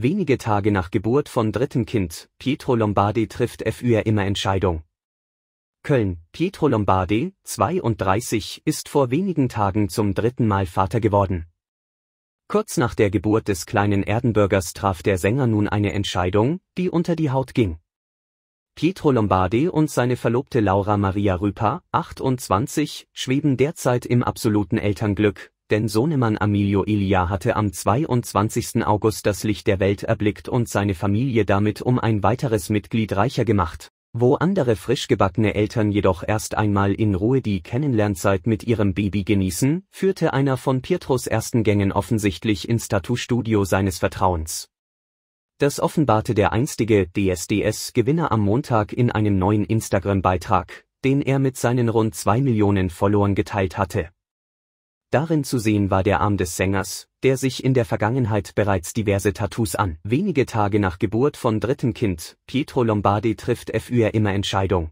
Wenige Tage nach Geburt von dritten Kind, Pietro Lombardi trifft FÜR immer Entscheidung. Köln, Pietro Lombardi, 32, ist vor wenigen Tagen zum dritten Mal Vater geworden. Kurz nach der Geburt des kleinen Erdenbürgers traf der Sänger nun eine Entscheidung, die unter die Haut ging. Pietro Lombardi und seine Verlobte Laura Maria Rüpa, 28, schweben derzeit im absoluten Elternglück, denn Sohnemann Amilio Ilia hatte am 22. August das Licht der Welt erblickt und seine Familie damit um ein weiteres Mitglied reicher gemacht, wo andere frischgebackene Eltern jedoch erst einmal in Ruhe die Kennenlernzeit mit ihrem Baby genießen, führte einer von Pietros ersten Gängen offensichtlich ins Tattoo-Studio seines Vertrauens. Das offenbarte der einstige DSDS-Gewinner am Montag in einem neuen Instagram-Beitrag, den er mit seinen rund zwei Millionen Followern geteilt hatte. Darin zu sehen war der Arm des Sängers, der sich in der Vergangenheit bereits diverse Tattoos an. Wenige Tage nach Geburt von dritten Kind, Pietro Lombardi trifft FÜR immer Entscheidung.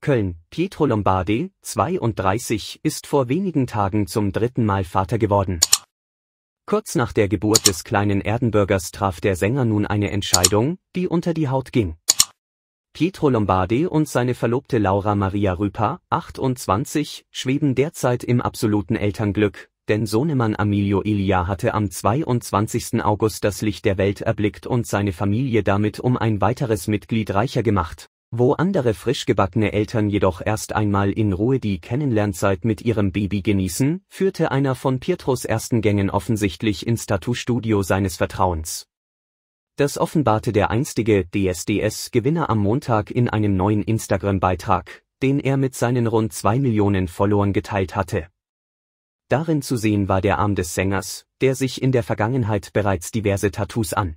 Köln, Pietro Lombardi, 32, ist vor wenigen Tagen zum dritten Mal Vater geworden. Kurz nach der Geburt des kleinen Erdenbürgers traf der Sänger nun eine Entscheidung, die unter die Haut ging. Pietro Lombardi und seine Verlobte Laura Maria Rüper, 28, schweben derzeit im absoluten Elternglück, denn Sohnemann Emilio Ilia hatte am 22. August das Licht der Welt erblickt und seine Familie damit um ein weiteres Mitglied reicher gemacht. Wo andere frischgebackene Eltern jedoch erst einmal in Ruhe die Kennenlernzeit mit ihrem Baby genießen, führte einer von Pietros ersten Gängen offensichtlich ins Tattoo-Studio seines Vertrauens. Das offenbarte der einstige DSDS-Gewinner am Montag in einem neuen Instagram-Beitrag, den er mit seinen rund zwei Millionen Followern geteilt hatte. Darin zu sehen war der Arm des Sängers, der sich in der Vergangenheit bereits diverse Tattoos an